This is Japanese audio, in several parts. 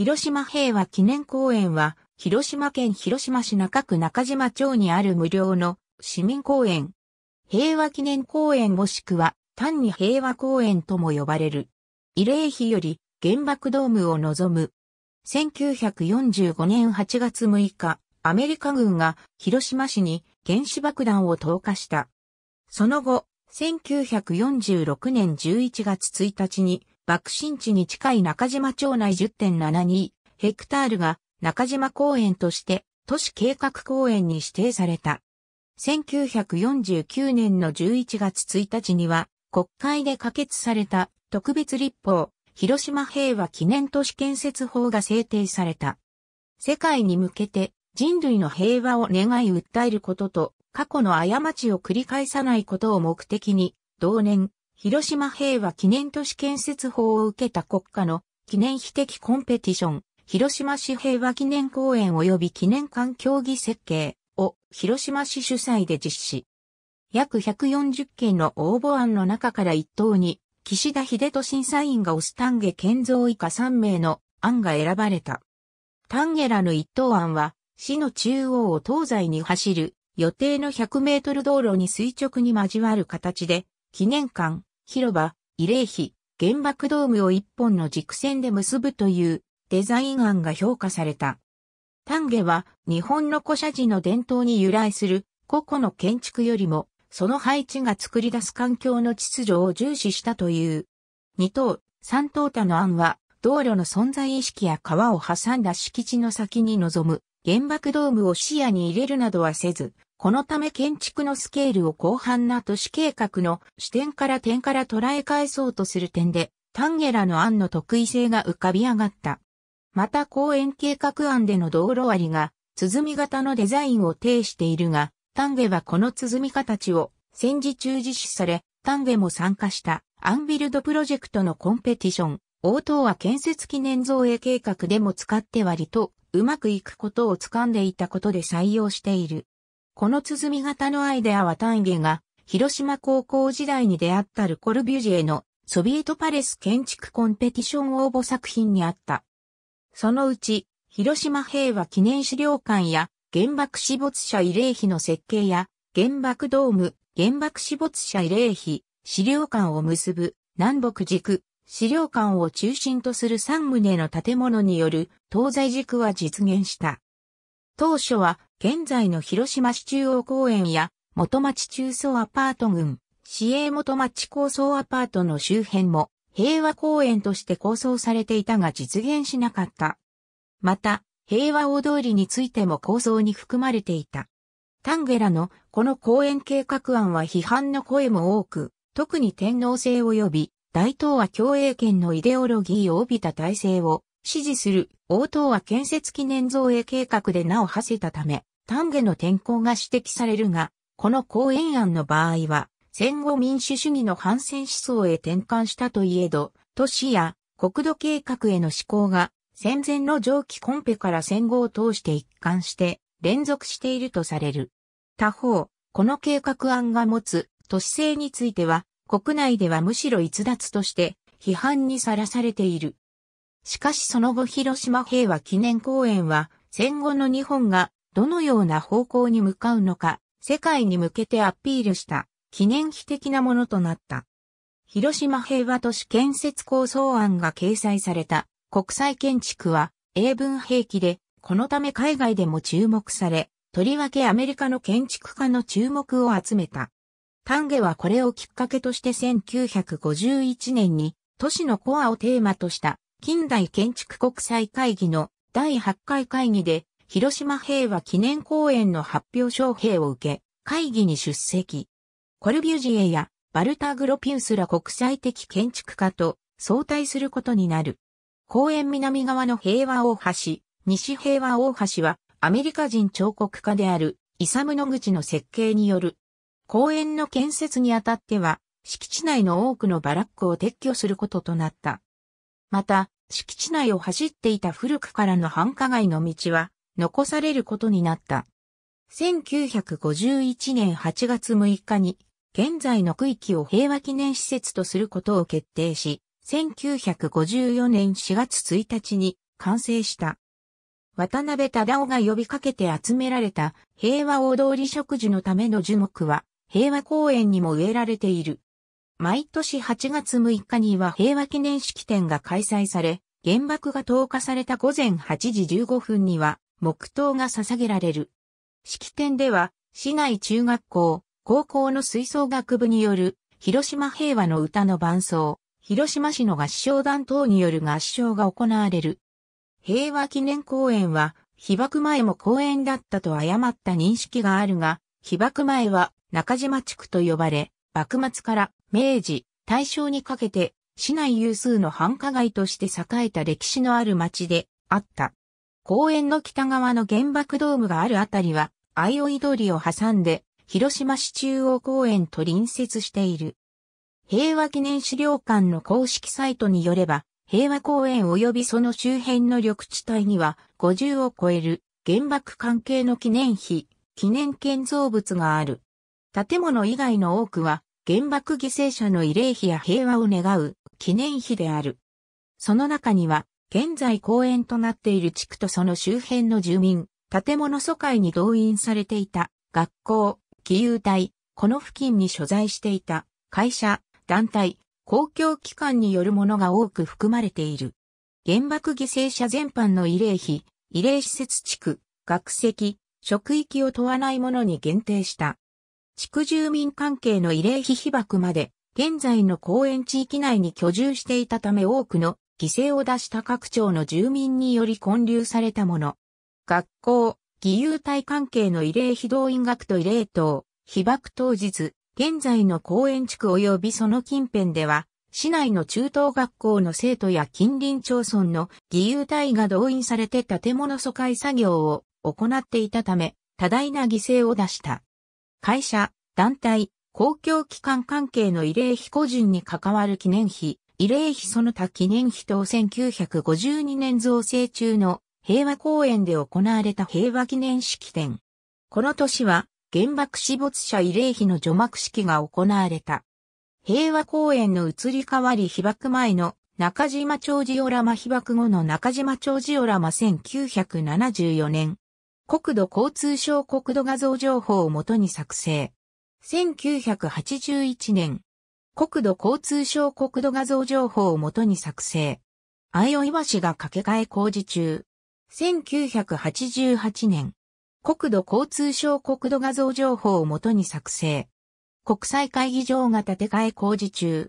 広島平和記念公園は、広島県広島市中区中島町にある無料の市民公園。平和記念公園もしくは単に平和公園とも呼ばれる。慰霊碑より原爆ドームを望む。1945年8月6日、アメリカ軍が広島市に原子爆弾を投下した。その後、1946年11月1日に爆心地に近い中島町内10.72ヘクタールが中島公園として都市計画公園に指定された。1949年の11月1日には国会で可決された特別立法広島平和記念都市建設法が制定された。世界に向けて人類の平和を願い訴えることと過去の過ちを繰り返さないことを目的に同年広島平和記念都市建設法を受けた国家の記念碑的コンペティション、広島市平和記念公園及び記念館競技設計を広島市主催で実施。約140件の応募案の中から一等に、岸田秀人審査員がオス丹下健造以下3名の案が選ばれた。丹下らの一等案は、市の中央を東西に走る予定の100メートル道路に垂直に交わる形で、記念館、広場、慰霊碑、原爆ドームを一本の軸線で結ぶというデザイン案が評価された。丹下は日本の古社寺の伝統に由来する個々の建築よりもその配置が作り出す環境の秩序を重視したという。二等、三等他の案は道路の存在意識や川を挟んだ敷地の先に臨む原爆ドームを視野に入れるなどはせず、このため建築のスケールを広範な都市計画の視点から点から捉え返そうとする点で、タンゲラの案の得意性が浮かび上がった。また公園計画案での道路割りが、鼓型のデザインを呈しているが、タンゲはこの鼓形を戦時中実施され、タンゲも参加したアンビルドプロジェクトのコンペティション、応答は建設記念造営計画でも使って割とうまくいくことを掴んでいたことで採用している。この鼓型のアイデアは丹下が、広島高校時代に出会ったルコルビュジエのソビエトパレス建築コンペティション応募作品にあった。そのうち、広島平和記念資料館や原爆死没者慰霊碑の設計や原爆ドーム、原爆死没者慰霊碑、資料館を結ぶ南北軸、資料館を中心とする3棟の建物による東西軸は実現した。当初は現在の広島市中央公園や元町中層アパート群、市営元町高層アパートの周辺も平和公園として構想されていたが実現しなかった。また、平和大通りについても構想に含まれていた。タンゲラのこの公園計画案は批判の声も多く、特に天皇制及び大東亜共栄圏のイデオロギーを帯びた体制を支持する大東亜建設記念造営計画で名を馳せたため、丹下の天候が指摘されるが、この公園案の場合は、戦後民主主義の反戦思想へ転換したといえど、都市や国土計画への思考が戦前の蒸気コンペから戦後を通して一貫して連続しているとされる。他方、この計画案が持つ都市性については国内ではむしろ逸脱として批判にさらされている。しかしその後広島平和記念公園は戦後の日本がどのような方向に向かうのか、世界に向けてアピールした記念碑的なものとなった。広島平和都市建設構想案が掲載された国際建築は英文兵器で、このため海外でも注目され、とりわけアメリカの建築家の注目を集めた。丹下はこれをきっかけとして1951年に都市のコアをテーマとした近代建築国際会議の第8回会議で広島平和記念公園の発表招聘を受け、会議に出席。コルビュジエやバルタ・グロピウスら国際的建築家と相対することになる。公園南側の平和大橋、西平和大橋はアメリカ人彫刻家であるイサム・ノグチの設計による。公園の建設にあたっては敷地内の多くのバラックを撤去することとなった。また、敷地内を走っていた古くからの繁華街の道は残されることになった。1951年8月6日に、現在の区域を平和記念施設とすることを決定し、1954年4月1日に完成した。渡辺忠夫が呼びかけて集められた平和大通り食事のための樹木は平和公園にも植えられている。毎年8月6日には平和記念式典が開催され、原爆が投下された午前8時15分には黙祷が捧げられる。式典では、市内中学校、高校の吹奏楽部による、広島平和の歌の伴奏、広島市の合唱団等による合唱が行われる。平和記念公園は、被爆前も公園だったと誤った認識があるが、被爆前は中島地区と呼ばれ、幕末から明治、大正にかけて市内有数の繁華街として栄えた歴史のある町であった。公園の北側の原爆ドームがあるあたりは、相生通りを挟んで、広島市中央公園と隣接している。平和記念資料館の公式サイトによれば、平和公園及びその周辺の緑地帯には、50を超える原爆関係の記念碑、記念建造物がある。建物以外の多くは、原爆犠牲者の慰霊碑や平和を願う記念碑である。その中には、現在公園となっている地区とその周辺の住民、建物疎開に動員されていた学校、義勇隊、この付近に所在していた会社、団体、公共機関によるものが多く含まれている。原爆犠牲者全般の慰霊碑、慰霊施設地区、学籍、職域を問わないものに限定した。地区住民関係の慰霊碑被爆まで、現在の公園地域内に居住していたため多くの犠牲を出した各町の住民により建立されたもの。学校、義勇隊関係の慰霊非動員学と慰霊等、被爆当日、現在の公園地区及びその近辺では、市内の中等学校の生徒や近隣町村の義勇隊が動員されて建物疎開作業を行っていたため、多大な犠牲を出した。会社、団体、公共機関関係の慰霊非個人に関わる記念碑、慰霊碑その他記念碑等1952年造成中の平和公園で行われた平和記念式典。この年は原爆死没者慰霊碑の除幕式が行われた。平和公園の移り変わり被爆前の中島町ジオラマ被爆後の中島町ジオラマ1974年。国土交通省国土画像情報をもとに作成。1981年、国土交通省国土画像情報をもとに作成。あい橋が掛け替え工事中。1988年、国土交通省国土画像情報をもとに作成。国際会議場が建て替え工事中。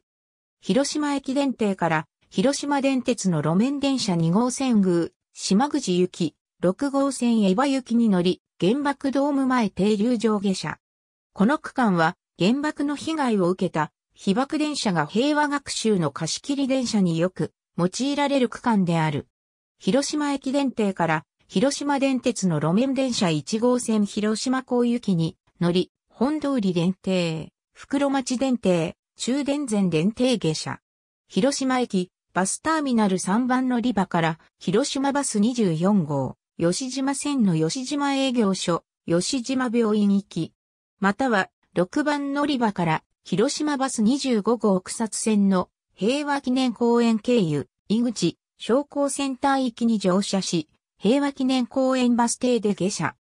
広島駅電停から広島電鉄の路面電車2号線宮、島口行き、6号線江場行きに乗り、原爆ドーム前停留場下車。この区間は原爆の被害を受けた被爆電車が平和学習の貸し切り電車によく用いられる区間である。広島駅電停から広島電鉄の路面電車1号線広島港行きに乗り、本通り電停、袋町電停、中電前電停下車。広島駅、バスターミナル3番乗り場から広島バス24号、吉島線の吉島営業所、吉島病院行き、または6番乗り場から広島バス25号草津線の平和記念公園経由、井口、商工センターきに乗車し、平和記念公園バス停で下車。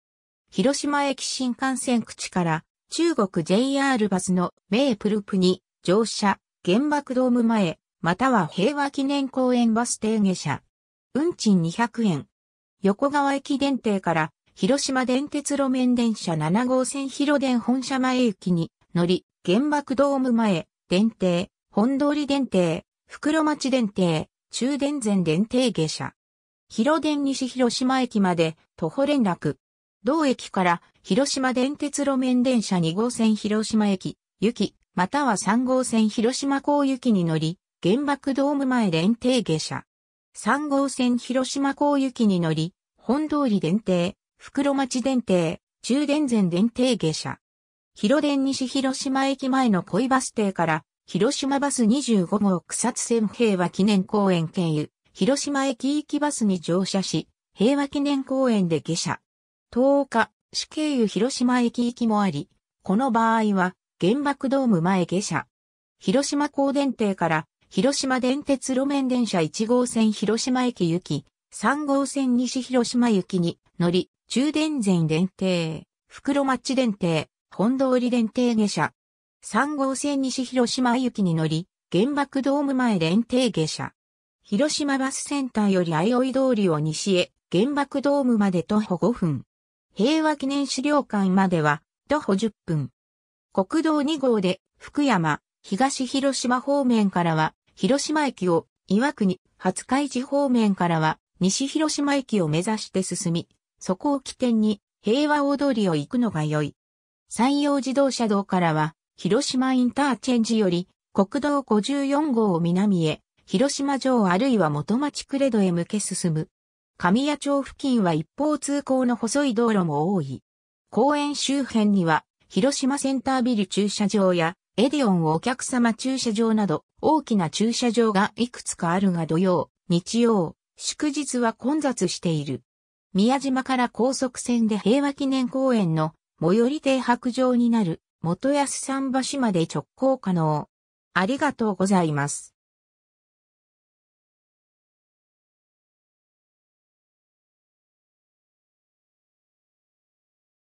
広島駅新幹線口から中国 JR バスのメープルプに乗車、原爆ドーム前、または平和記念公園バス停下車。運賃200円。横川駅電停から広島電鉄路面電車7号線広電本社前駅に乗り、原爆ドーム前、電停、本通り電停、袋町電停、中電前電停下車。広電西広島駅まで徒歩連絡。同駅から広島電鉄路面電車2号線広島駅、行き、または3号線広島港行きに乗り、原爆ドーム前電停下車。3号線広島港行きに乗り、本通り電停、袋町電停、中電前電停下車。広電西広島駅前の恋バス停から、広島バス25号草津線平和記念公園経由、広島駅行きバスに乗車し、平和記念公園で下車。10日、市経由広島駅行きもあり、この場合は、原爆ドーム前下車。広島港電停から、広島電鉄路面電車1号線広島駅行き、3号線西広島行きに乗り、中電前電停、袋町電停、本通り連停下車。3号線西広島行きに乗り、原爆ドーム前連停下車。広島バスセンターより相生通りを西へ、原爆ドームまで徒歩5分。平和記念資料館までは、徒歩10分。国道2号で、福山、東広島方面からは、広島駅を、岩国、廿日市方面からは、西広島駅を目指して進み、そこを起点に、平和大通りを行くのが良い。山陽自動車道からは、広島インターチェンジより、国道54号を南へ、広島城あるいは元町クレドへ向け進む。神谷町付近は一方通行の細い道路も多い。公園周辺には、広島センタービル駐車場や、エディオンお客様駐車場など、大きな駐車場がいくつかあるが土曜、日曜、祝日は混雑している。宮島から高速線で平和記念公園の最寄り停泊場になる元安桟橋まで直行可能。ありがとうございます。